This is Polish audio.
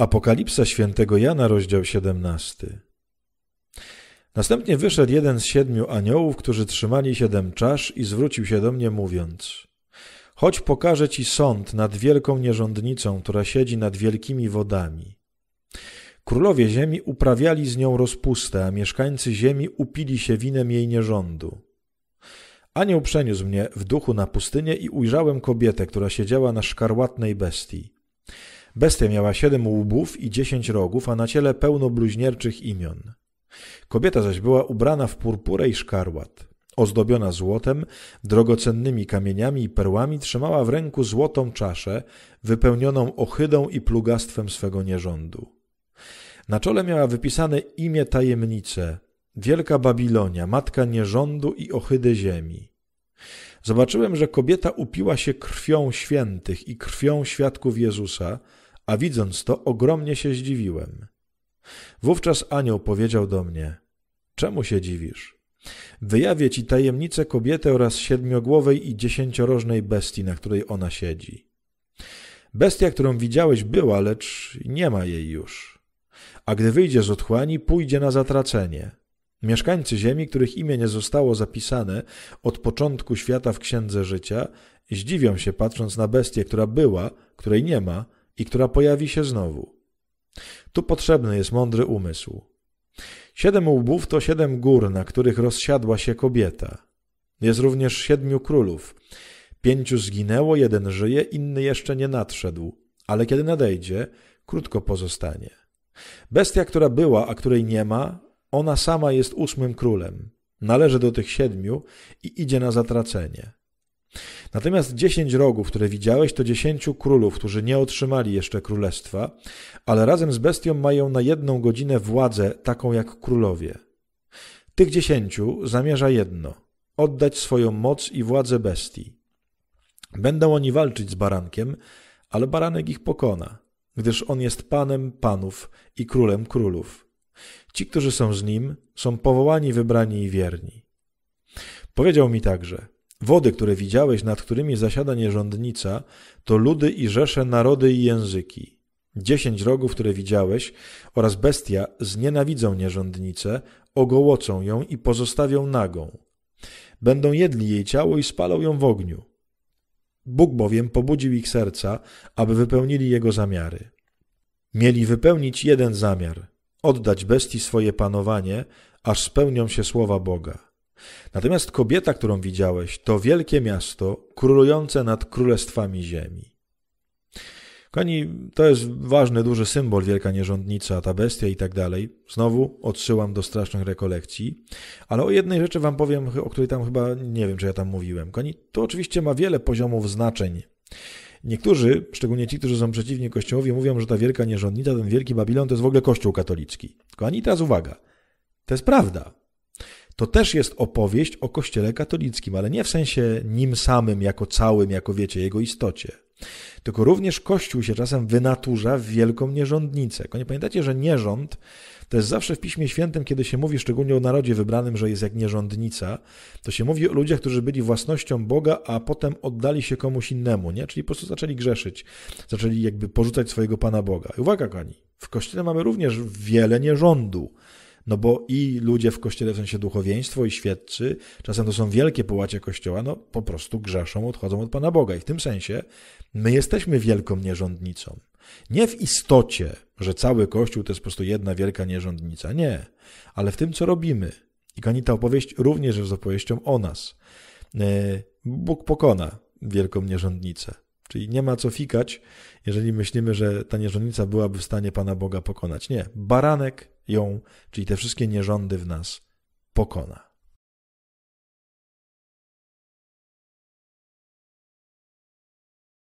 Apokalipsa świętego Jana, rozdział 17. Następnie wyszedł jeden z siedmiu aniołów, którzy trzymali siedem czasz i zwrócił się do mnie mówiąc Chodź pokażę ci sąd nad wielką nierządnicą, która siedzi nad wielkimi wodami. Królowie ziemi uprawiali z nią rozpustę, a mieszkańcy ziemi upili się winem jej nierządu. Anioł przeniósł mnie w duchu na pustynię i ujrzałem kobietę, która siedziała na szkarłatnej bestii. Bestia miała siedem łbów i dziesięć rogów, a na ciele pełno bluźnierczych imion. Kobieta zaś była ubrana w purpurę i szkarłat. Ozdobiona złotem, drogocennymi kamieniami i perłami, trzymała w ręku złotą czaszę, wypełnioną ohydą i plugastwem swego nierządu. Na czole miała wypisane imię tajemnice, Wielka Babilonia, matka nierządu i ohydy ziemi. Zobaczyłem, że kobieta upiła się krwią świętych i krwią świadków Jezusa, a widząc to ogromnie się zdziwiłem. Wówczas anioł powiedział do mnie: Czemu się dziwisz? Wyjawię ci tajemnicę kobiety oraz siedmiogłowej i dziesięciorożnej bestii, na której ona siedzi. Bestia, którą widziałeś, była, lecz nie ma jej już. A gdy wyjdzie z otchłani, pójdzie na zatracenie. Mieszkańcy ziemi, których imię nie zostało zapisane od początku świata w Księdze Życia, zdziwią się patrząc na bestię, która była, której nie ma, i która pojawi się znowu. Tu potrzebny jest mądry umysł. Siedem łbów to siedem gór, na których rozsiadła się kobieta. Jest również siedmiu królów. Pięciu zginęło, jeden żyje, inny jeszcze nie nadszedł, ale kiedy nadejdzie, krótko pozostanie. Bestia, która była, a której nie ma, ona sama jest ósmym królem. Należy do tych siedmiu i idzie na zatracenie. Natomiast dziesięć rogów, które widziałeś, to dziesięciu królów, którzy nie otrzymali jeszcze królestwa, ale razem z bestią mają na jedną godzinę władzę taką jak królowie. Tych dziesięciu zamierza jedno oddać swoją moc i władzę bestii. Będą oni walczyć z barankiem, ale baranek ich pokona, gdyż on jest panem panów i królem królów. Ci, którzy są z nim, są powołani, wybrani i wierni. Powiedział mi także – Wody, które widziałeś, nad którymi zasiada nierządnica, to ludy i rzesze, narody i języki. Dziesięć rogów, które widziałeś, oraz bestia znienawidzą nierządnicę, ogołocą ją i pozostawią nagą. Będą jedli jej ciało i spalą ją w ogniu. Bóg bowiem pobudził ich serca, aby wypełnili jego zamiary. Mieli wypełnić jeden zamiar oddać bestii swoje panowanie, aż spełnią się słowa Boga. Natomiast kobieta, którą widziałeś, to wielkie miasto królujące nad królestwami ziemi. Kochani, to jest ważny, duży symbol, wielka nierządnica, ta bestia i tak dalej. Znowu odsyłam do strasznych rekolekcji, ale o jednej rzeczy wam powiem, o której tam chyba nie wiem, czy ja tam mówiłem. Kochani, to oczywiście ma wiele poziomów znaczeń. Niektórzy, szczególnie ci, którzy są przeciwni Kościołowi, mówią, że ta wielka nierządnica, ten wielki Babilon to jest w ogóle Kościół katolicki. Kochani, teraz uwaga. To jest prawda to też jest opowieść o Kościele katolickim, ale nie w sensie nim samym, jako całym, jako wiecie, jego istocie. Tylko również Kościół się czasem wynaturza w wielką nierządnicę. Nie pamiętacie, że nierząd to jest zawsze w Piśmie Świętym, kiedy się mówi szczególnie o narodzie wybranym, że jest jak nierządnica, to się mówi o ludziach, którzy byli własnością Boga, a potem oddali się komuś innemu, nie? Czyli po prostu zaczęli grzeszyć, zaczęli jakby porzucać swojego Pana Boga. I uwaga, kochani, w Kościele mamy również wiele nierządu. No bo i ludzie w kościele, w sensie duchowieństwo i świadczy, czasem to są wielkie połacie kościoła, no po prostu grzeszą, odchodzą od Pana Boga. I w tym sensie my jesteśmy wielką nierządnicą. Nie w istocie, że cały kościół to jest po prostu jedna wielka nierządnica. Nie. Ale w tym, co robimy. I kochani, ta opowieść również jest opowieścią o nas. E, Bóg pokona wielką nierządnicę. Czyli nie ma co fikać, jeżeli myślimy, że ta nierządnica byłaby w stanie Pana Boga pokonać. Nie. Baranek ją, czyli te wszystkie nierządy w nas, pokona.